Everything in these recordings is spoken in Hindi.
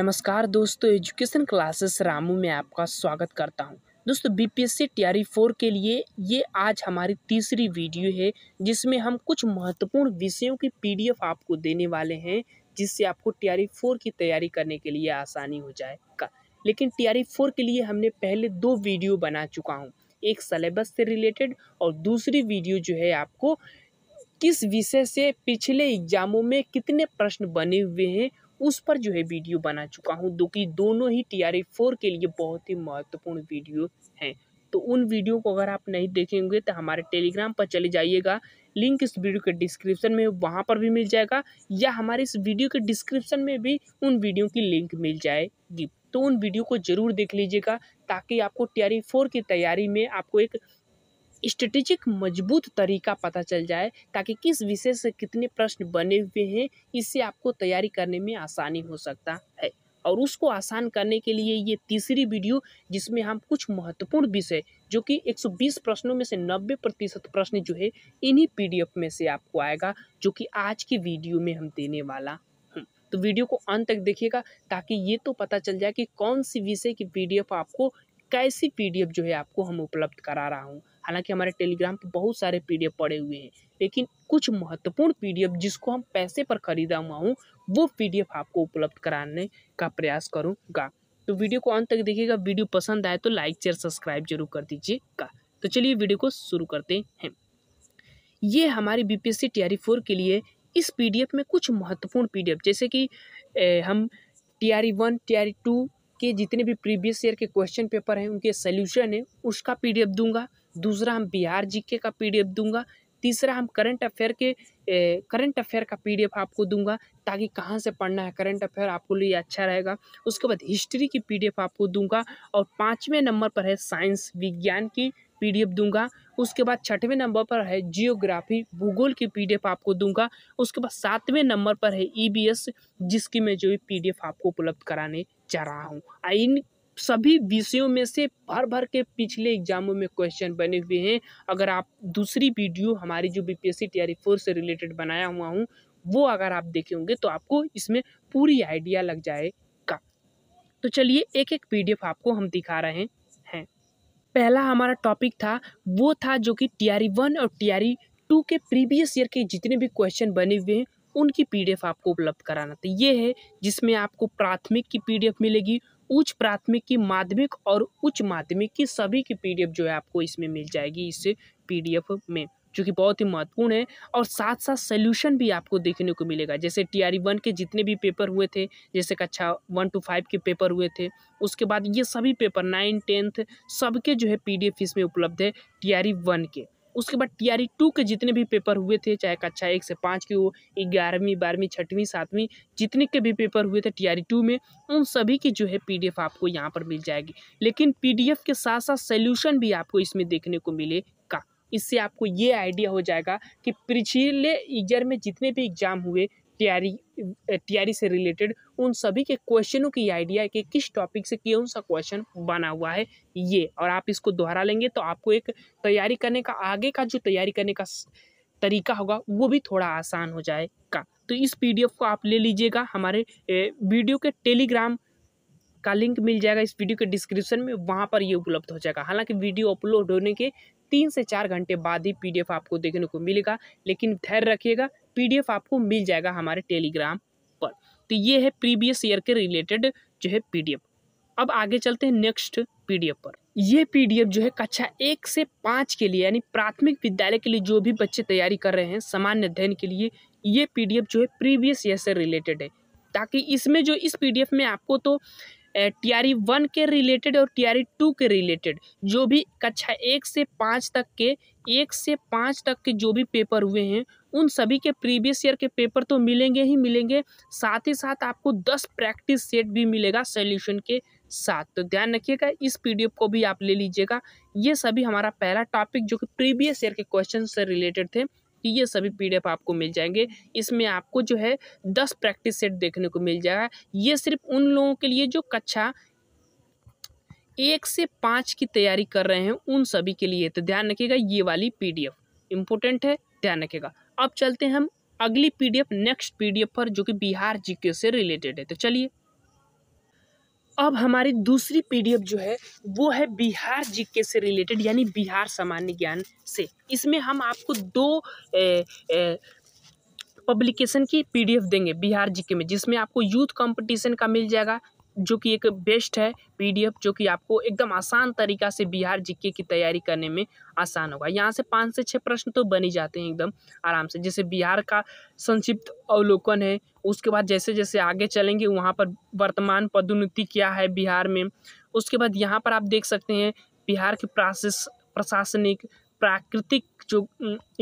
नमस्कार दोस्तों एजुकेशन क्लासेस रामू में आपका स्वागत करता हूं दोस्तों बीपीएससी टीआरई फोर के लिए ये आज हमारी तीसरी वीडियो है जिसमें हम कुछ महत्वपूर्ण विषयों की पीडीएफ आपको देने वाले हैं जिससे आपको टीआरई फोर की तैयारी करने के लिए आसानी हो जाएगा लेकिन टीआरई फोर के लिए हमने पहले दो वीडियो बना चुका हूँ एक सलेबस से रिलेटेड और दूसरी वीडियो जो है आपको किस विषय से पिछले एग्जामों में कितने प्रश्न बने हुए हैं उस पर जो है वीडियो बना चुका हूँ जो कि दोनों ही टी आर ए फोर के लिए बहुत ही महत्वपूर्ण वीडियो हैं तो उन वीडियो को अगर आप नहीं देखेंगे तो हमारे टेलीग्राम पर चले जाइएगा लिंक इस वीडियो के डिस्क्रिप्शन में वहाँ पर भी मिल जाएगा या हमारे इस वीडियो के डिस्क्रिप्शन में भी उन वीडियो की लिंक मिल जाएगी तो उन वीडियो को ज़रूर देख लीजिएगा ताकि आपको टी आर ए फोर की तैयारी में आपको एक स्ट्रेटेजिक मजबूत तरीका पता चल जाए ताकि किस विषय से कितने प्रश्न बने हुए हैं इससे आपको तैयारी करने में आसानी हो सकता है और उसको आसान करने के लिए ये तीसरी वीडियो जिसमें हम कुछ महत्वपूर्ण विषय जो कि 120 प्रश्नों में से 90 प्रतिशत प्रश्न जो है इन्हीं पीडीएफ में से आपको आएगा जो कि आज की वीडियो में हम देने वाला हूँ तो वीडियो को अंत तक देखिएगा ताकि ये तो पता चल जाए कि कौन सी विषय की पीडीएफ आपको कैसी पीडीएफ जो है आपको हम उपलब्ध करा रहा हूँ हालांकि हमारे टेलीग्राम पर बहुत सारे पी पड़े हुए हैं लेकिन कुछ महत्वपूर्ण पी जिसको हम पैसे पर खरीदा हुआ हूँ वो पी आपको उपलब्ध कराने का प्रयास करूँगा तो वीडियो को अंत तक देखिएगा वीडियो पसंद आए तो लाइक शेयर सब्सक्राइब जरूर कर दीजिएगा तो चलिए वीडियो को शुरू करते हैं ये हमारी B P S C T four के लिए इस पीडीएफ में कुछ महत्वपूर्ण पीडीएफ जैसे कि ए, हम R one T R two के जितने भी प्रीवियस ईयर के क्वेश्चन पेपर हैं उनके सल्यूशन है उसका पीडीएफ दूंगा दूसरा हम बिहार जीके का पीडीएफ दूंगा तीसरा हम करंट अफेयर के करंट अफेयर का पीडीएफ आपको दूंगा ताकि कहाँ से पढ़ना है करंट अफेयर आपको लिए अच्छा रहेगा उसके बाद हिस्ट्री की पीडीएफ आपको दूंगा और पाँचवें नंबर पर है साइंस विज्ञान की पीडीएफ दूंगा उसके बाद छठवें नंबर पर है जियोग्राफी भूगोल की पीडीएफ आपको दूंगा उसके बाद सातवें नंबर पर है ईबीएस e जिसकी मैं जो है पीडीएफ आपको उपलब्ध कराने जा रहा हूँ इन सभी विषयों में से भर भर के पिछले एग्जामों में क्वेश्चन बने हुए हैं अगर आप दूसरी वीडियो हमारी जो बीपीएससी टीआरई फोर से रिलेटेड बनाया हुआ हूँ वो अगर आप देखे होंगे तो आपको इसमें पूरी आइडिया लग जाएगा तो चलिए एक एक पी आपको हम दिखा रहे हैं पहला हमारा टॉपिक था वो था जो कि टीआरई वन और टीआरई टू के प्रीवियस ईयर के जितने भी क्वेश्चन बने हुए हैं उनकी पीडीएफ आपको उपलब्ध कराना था ये है जिसमें आपको प्राथमिक की पीडीएफ मिलेगी उच्च प्राथमिक की माध्यमिक और उच्च माध्यमिक की सभी की पीडीएफ जो है आपको इसमें मिल जाएगी इस पीडीएफ में जो कि बहुत ही महत्वपूर्ण है और साथ साथ सोल्यूशन भी आपको देखने को मिलेगा जैसे टी आर वन के जितने भी पेपर हुए थे जैसे कक्षा वन टू फाइव के पेपर हुए थे उसके बाद ये सभी पेपर नाइन टेंथ सबके जो है पी डी एफ इसमें उपलब्ध है टी आर वन के उसके बाद टी आर टू के जितने भी पेपर हुए थे चाहे कक्षा एक से पाँच के हो ग्यारहवीं बारहवीं छठवीं सातवीं जितने के भी पेपर हुए थे टी आर टू में उन सभी की जो है पी डी एफ आपको यहाँ पर मिल जाएगी लेकिन पी डी एफ के साथ साथ सल्यूशन भी आपको इसमें देखने को मिलेगा इससे आपको ये आइडिया हो जाएगा कि पिछले ईयर में जितने भी एग्ज़ाम हुए तैयारी तैयारी से रिलेटेड उन सभी के क्वेश्चनों की आइडिया है कि किस टॉपिक से कौन सा क्वेश्चन बना हुआ है ये और आप इसको दोहरा लेंगे तो आपको एक तैयारी करने का आगे का जो तैयारी करने का तरीका होगा वो भी थोड़ा आसान हो जाएगा तो इस पीडीएफ को आप ले लीजिएगा हमारे वीडियो के टेलीग्राम का लिंक मिल जाएगा इस वीडियो के डिस्क्रिप्शन में वहाँ पर ये उपलब्ध हो जाएगा हालांकि वीडियो अपलोड होने के तीन से चार घंटे बाद ही पीडीएफ आपको देखने को मिलेगा लेकिन धैर्य रखिएगा पीडीएफ आपको मिल जाएगा हमारे टेलीग्राम पर तो ये है प्रीवियस ईयर के रिलेटेड जो है पीडीएफ अब आगे चलते हैं नेक्स्ट पीडीएफ पर ये पीडीएफ जो है कक्षा एक से पाँच के लिए यानी प्राथमिक विद्यालय के लिए जो भी बच्चे तैयारी कर रहे हैं सामान्य अध्ययन के लिए ये पीडीएफ जो है प्रीवियस ईयर से रिलेटेड है ताकि इसमें जो इस पीडीएफ में आपको तो टीआरई वन के रिलेटेड और टीआरई टू के रिलेटेड जो भी कक्षा एक से पाँच तक के एक से पाँच तक के जो भी पेपर हुए हैं उन सभी के प्रीवियस ईयर के पेपर तो मिलेंगे ही मिलेंगे साथ ही साथ आपको दस प्रैक्टिस सेट भी मिलेगा सोल्यूशन के साथ तो ध्यान रखिएगा इस पीडीएफ को भी आप ले लीजिएगा ये सभी हमारा पहला टॉपिक जो कि प्रीवियस ईयर के क्वेश्चन से रिलेटेड थे ये सभी पी आपको मिल जाएंगे इसमें आपको जो है दस प्रैक्टिस सेट देखने को मिल जाएगा ये सिर्फ उन लोगों के लिए जो कक्षा एक से पाँच की तैयारी कर रहे हैं उन सभी के लिए तो ध्यान रखिएगा ये वाली पीडीएफ इम्पोर्टेंट है ध्यान रखिएगा अब चलते हैं हम अगली पीडीएफ नेक्स्ट पीडीएफ पर जो कि बिहार जीके से रिलेटेड है तो चलिए अब हमारी दूसरी पीडीएफ जो है वो है बिहार जीके से रिलेटेड यानी बिहार सामान्य ज्ञान से इसमें हम आपको दो ए, ए, पब्लिकेशन की पीडीएफ देंगे बिहार जीके में जिसमें आपको यूथ कंपटीशन का मिल जाएगा जो कि एक बेस्ट है पीडीएफ जो कि आपको एकदम आसान तरीका से बिहार जीके की तैयारी करने में आसान होगा यहाँ से पाँच से छः प्रश्न तो बन ही जाते हैं एकदम आराम से जैसे बिहार का संक्षिप्त अवलोकन है उसके बाद जैसे जैसे आगे चलेंगे वहाँ पर वर्तमान पदोन्नति क्या है बिहार में उसके बाद यहाँ पर आप देख सकते हैं बिहार की प्रशासनिक प्राकृतिक जो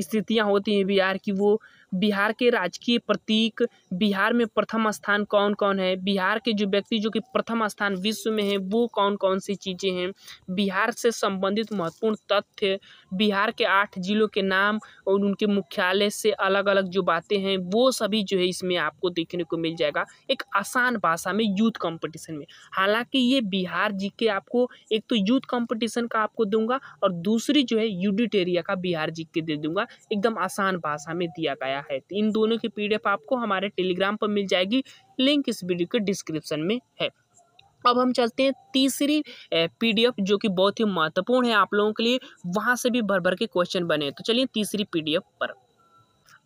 स्थितियाँ होती हैं बिहार की वो बिहार के राजकीय प्रतीक बिहार में प्रथम स्थान कौन कौन है बिहार के जो व्यक्ति जो कि प्रथम स्थान विश्व में है वो कौन कौन सी चीज़ें हैं बिहार से संबंधित महत्वपूर्ण तथ्य बिहार के आठ ज़िलों के नाम और उनके मुख्यालय से अलग अलग जो बातें हैं वो सभी जो है इसमें आपको देखने को मिल जाएगा एक आसान भाषा में यूथ कंपटीशन में हालांकि ये बिहार जी के आपको एक तो यूथ कंपटीशन का आपको दूंगा और दूसरी जो है यूडिटेरिया का बिहार जी के दे दूंगा एकदम आसान भाषा में दिया गया है तो इन दोनों की पी आपको हमारे टेलीग्राम पर मिल जाएगी लिंक इस वीडियो के डिस्क्रिप्शन में है अब हम चलते हैं तीसरी पीडीएफ जो कि बहुत ही महत्वपूर्ण है आप लोगों के लिए वहाँ से भी भर भर के क्वेश्चन बने तो चलिए तीसरी पीडीएफ पर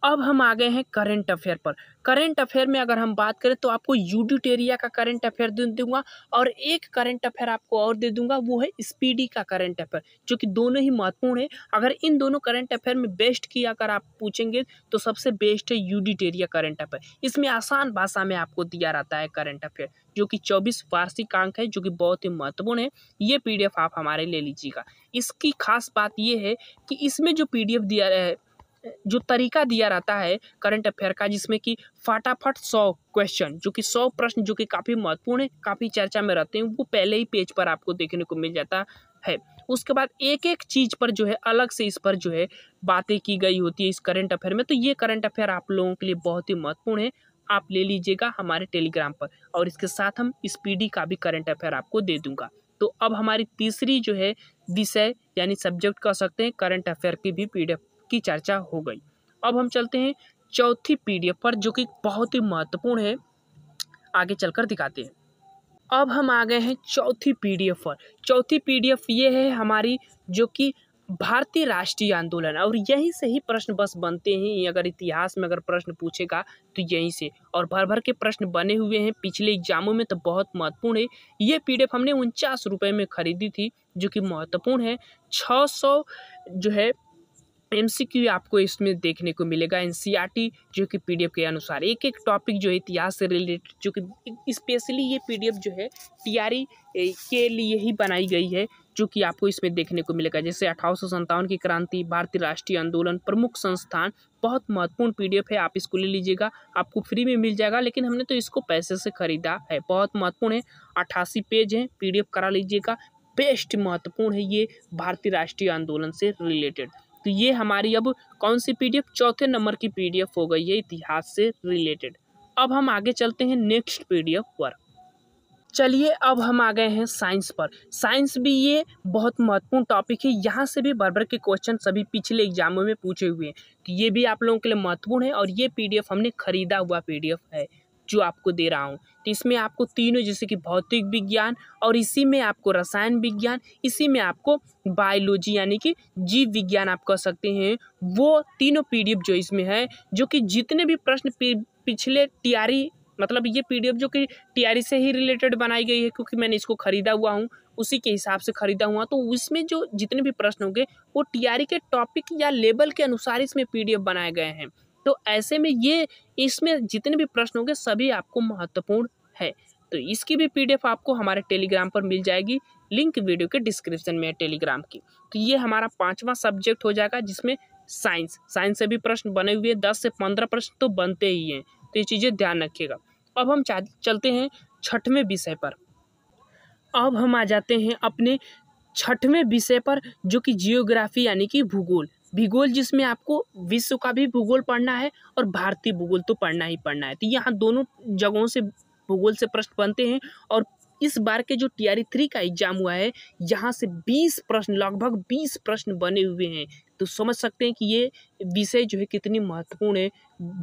अब हम आ गए हैं करंट अफेयर पर करंट अफेयर में अगर हम बात करें तो आपको यूडिटेरिया का करंट अफेयर दे दूंगा और एक करंट अफेयर आपको और दे दूंगा वो है स्पीडी का करंट अफेयर जो कि दोनों ही महत्वपूर्ण है अगर इन दोनों करंट अफेयर में बेस्ट की अगर आप पूछेंगे तो सबसे बेस्ट है यूडिटेरिया करंट अफेयर इसमें आसान भाषा में आपको दिया रहता है करंट अफेयर जो कि चौबीस वार्षिक अंक है जो कि बहुत ही महत्वपूर्ण है ये पीडीएफ आप हमारे ले लीजिएगा इसकी खास बात यह है कि इसमें जो पीडीएफ दिया जो तरीका दिया रहता है करंट अफेयर का जिसमें कि फटाफट सौ क्वेश्चन जो कि सौ प्रश्न जो कि काफ़ी महत्वपूर्ण है काफ़ी चर्चा में रहते हैं वो पहले ही पेज पर आपको देखने को मिल जाता है उसके बाद एक एक चीज़ पर जो है अलग से इस पर जो है बातें की गई होती है इस करंट अफेयर में तो ये करंट अफेयर आप लोगों के लिए बहुत ही महत्वपूर्ण है आप ले लीजिएगा हमारे टेलीग्राम पर और इसके साथ हम इस का भी करंट अफेयर आपको दे दूंगा तो अब हमारी तीसरी जो है विषय यानी सब्जेक्ट कह सकते हैं करंट अफेयर की भी पी की चर्चा हो गई अब हम चलते हैं चौथी पी पर जो कि बहुत ही महत्वपूर्ण है आगे चलकर दिखाते हैं अब हम आ गए हैं चौथी पीडीएफ पर चौथी पीडीएफ ये है हमारी जो कि भारतीय राष्ट्रीय आंदोलन और यहीं से ही प्रश्न बस बनते हैं अगर इतिहास में अगर प्रश्न पूछेगा तो यहीं से और भर भर के प्रश्न बने हुए हैं पिछले एग्जामों में तो बहुत महत्वपूर्ण है ये पी हमने उनचास रुपये में खरीदी थी जो कि महत्वपूर्ण है छः सौ जो है एम आपको इसमें देखने को मिलेगा एन e जो कि पी के अनुसार एक एक टॉपिक जो है इतिहास से रिलेटेड जो कि स्पेशली ये पी जो है टी e के लिए ही बनाई गई है जो कि आपको इसमें देखने को मिलेगा जैसे अठारह की क्रांति भारतीय राष्ट्रीय आंदोलन प्रमुख संस्थान बहुत महत्वपूर्ण पी है आप इसको ले लीजिएगा आपको फ्री में मिल जाएगा लेकिन हमने तो इसको पैसे से खरीदा है बहुत महत्वपूर्ण है अट्ठासी पेज हैं पी करा लीजिएगा बेस्ट महत्वपूर्ण है ये भारतीय राष्ट्रीय आंदोलन से रिलेटेड तो ये हमारी अब कौन सी पीडीएफ चौथे नंबर की पीडीएफ हो गई है इतिहास से रिलेटेड अब हम आगे चलते हैं नेक्स्ट पीडीएफ पर चलिए अब हम आ गए हैं साइंस पर साइंस भी ये बहुत महत्वपूर्ण टॉपिक है यहाँ से भी बर्बर के क्वेश्चन सभी पिछले एग्जामों में पूछे हुए हैं तो ये भी आप लोगों के लिए महत्वपूर्ण है और ये पीडीएफ हमने खरीदा हुआ पीडीएफ है जो आपको दे रहा हूँ तो इसमें आपको तीनों जैसे कि भौतिक विज्ञान और इसी में आपको रसायन विज्ञान इसी में आपको बायोलॉजी यानी कि जीव विज्ञान आप कह सकते हैं वो तीनों पी जो इसमें है जो कि जितने भी प्रश्न पिछले टीआरई मतलब ये पीडीएफ जो कि टीआरई से ही रिलेटेड बनाई गई है क्योंकि मैंने इसको ख़रीदा हुआ हूँ उसी के हिसाब से खरीदा हुआ तो उसमें जो जितने भी प्रश्न होंगे वो टीआरई के टॉपिक या लेबल के अनुसार इसमें पीडीएफ बनाए गए हैं तो ऐसे में ये इसमें जितने भी प्रश्न होंगे सभी आपको महत्वपूर्ण है तो इसकी भी पीडीएफ आपको हमारे टेलीग्राम पर मिल जाएगी लिंक वीडियो के डिस्क्रिप्शन में है टेलीग्राम की तो ये हमारा पांचवा सब्जेक्ट हो जाएगा जिसमें साइंस साइंस से भी प्रश्न बने हुए दस से पंद्रह प्रश्न तो बनते ही हैं तो ये चीज़ें ध्यान रखिएगा अब हम चलते हैं छठवें विषय पर अब हम आ जाते हैं अपने छठवें विषय पर जो कि जियोग्राफी यानी कि भूगोल भूगोल जिसमें आपको विश्व का भी भूगोल पढ़ना है और भारतीय भूगोल तो पढ़ना ही पढ़ना है तो यहाँ दोनों जगहों से भूगोल से प्रश्न बनते हैं और इस बार के जो टी आर थ्री का एग्जाम हुआ है यहाँ से बीस प्रश्न लगभग बीस प्रश्न बने हुए हैं तो समझ सकते हैं कि ये विषय जो है कितनी महत्वपूर्ण है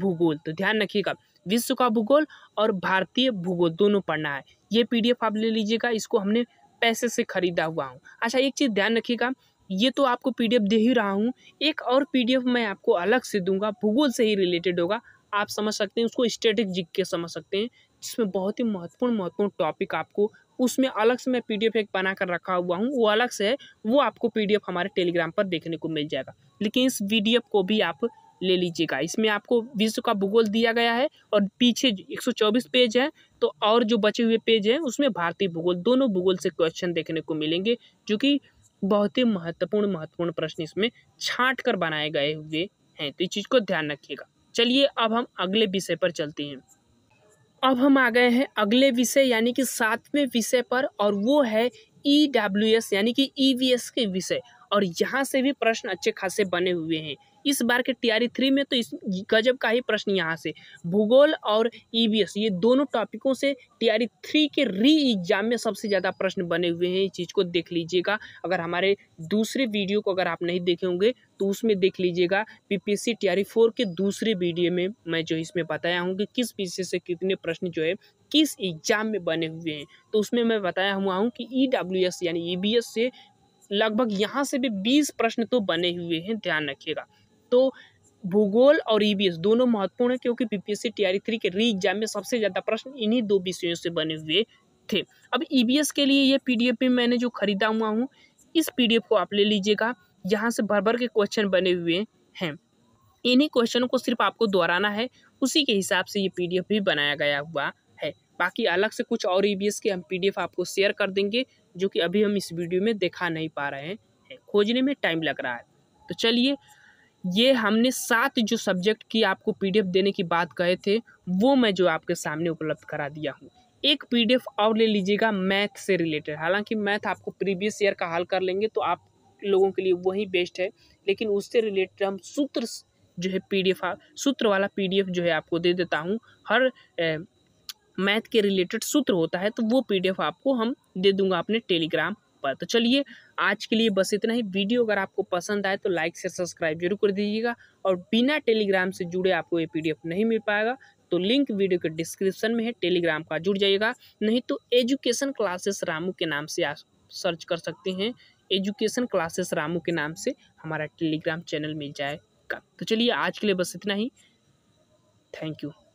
भूगोल तो ध्यान रखिएगा विश्व का भूगोल और भारतीय भूगोल दोनों पढ़ना है ये पीडीएफ आप ले लीजिएगा इसको हमने पैसे से खरीदा हुआ हूँ अच्छा एक चीज़ ध्यान रखिएगा ये तो आपको पीडीएफ दे ही रहा हूँ एक और पीडीएफ मैं आपको अलग से दूंगा भूगोल से ही रिलेटेड होगा आप समझ सकते हैं उसको स्टेटिक जिक के समझ सकते हैं जिसमें बहुत ही महत्वपूर्ण महत्वपूर्ण टॉपिक आपको उसमें अलग से मैं पीडीएफ एक बना कर रखा हुआ हूँ वो अलग से है वो आपको पीडीएफ हमारे टेलीग्राम पर देखने को मिल जाएगा लेकिन इस पीडीएफ को भी आप ले लीजिएगा इसमें आपको विश्व का भूगोल दिया गया है और पीछे 124 पेज है तो और जो बचे हुए पेज हैं उसमें भारतीय भूगोल दोनों भूगोल से क्वेश्चन देखने को मिलेंगे जो कि बहुत ही महत्वपूर्ण महत्वपूर्ण प्रश्न इसमें छाट कर बनाए गए हुए हैं तो इस चीज़ को ध्यान रखिएगा चलिए अब हम अगले विषय पर चलते हैं अब हम आ गए हैं अगले विषय यानी कि सातवें विषय पर और वो है ई डब्ल्यू एस यानी कि ई वी एस के विषय और यहाँ से भी प्रश्न अच्छे खासे बने हुए हैं इस बार के टीआरई थ्री e में तो इस गजब का ही प्रश्न यहाँ से भूगोल और ईवीएस e ये दोनों टॉपिकों से टीआरई थ्री e के री एग्जाम में सबसे ज़्यादा प्रश्न बने हुए हैं इस चीज़ को देख लीजिएगा अगर हमारे दूसरे वीडियो को अगर आप नहीं देखे होंगे तो उसमें देख लीजिएगा पीपीएससी टीआरई फोर के दूसरे वीडियो में मैं जो इसमें बताया हूँ कि किस विषय से कितने प्रश्न जो है किस एग्जाम में बने हुए हैं तो उसमें मैं बताया हुआ हूँ कि ई यानी ई से लगभग यहाँ से भी बीस प्रश्न तो बने हुए हैं ध्यान रखिएगा तो भूगोल और ईवीएस e दोनों महत्वपूर्ण है क्योंकि पीपीएससी टीआरई थ्री के री एग्जाम में सबसे ज़्यादा प्रश्न इन्हीं दो विषयों से बने हुए थे अब ईवीएस e के लिए ये पीडीएफ में मैंने जो खरीदा हुआ हूँ इस पीडीएफ को आप ले लीजिएगा यहाँ से भर भर के क्वेश्चन बने हुए हैं इन्हीं क्वेश्चनों को सिर्फ आपको दोहराना है उसी के हिसाब से ये पी भी बनाया गया हुआ है बाकी अलग से कुछ और ई e के हम पी आपको शेयर कर देंगे जो कि अभी हम इस वीडियो में दिखा नहीं पा रहे हैं खोजने में टाइम लग रहा है तो चलिए ये हमने सात जो सब्जेक्ट की आपको पीडीएफ देने की बात कहे थे वो मैं जो आपके सामने उपलब्ध करा दिया हूँ एक पीडीएफ और ले लीजिएगा मैथ से रिलेटेड हालांकि मैथ आपको प्रीवियस ईयर का हल कर लेंगे तो आप लोगों के लिए वही बेस्ट है लेकिन उससे रिलेटेड हम सूत्र जो है पी हाँ, सूत्र वाला पी जो है आपको दे देता हूँ हर मैथ के रिलेटेड सूत्र होता है तो वो पीडीएफ आपको हम दे दूंगा अपने टेलीग्राम पर तो चलिए आज के लिए बस इतना ही वीडियो अगर आपको पसंद आए तो लाइक से सब्सक्राइब जरूर कर दीजिएगा और बिना टेलीग्राम से जुड़े आपको ये पीडीएफ नहीं मिल पाएगा तो लिंक वीडियो के डिस्क्रिप्शन में है टेलीग्राम का जुड़ जाइएगा नहीं तो एजुकेशन क्लासेस रामू के नाम से आप सर्च कर सकते हैं एजुकेशन क्लासेस रामू के नाम से हमारा टेलीग्राम चैनल मिल जाएगा तो चलिए आज के लिए बस इतना ही थैंक यू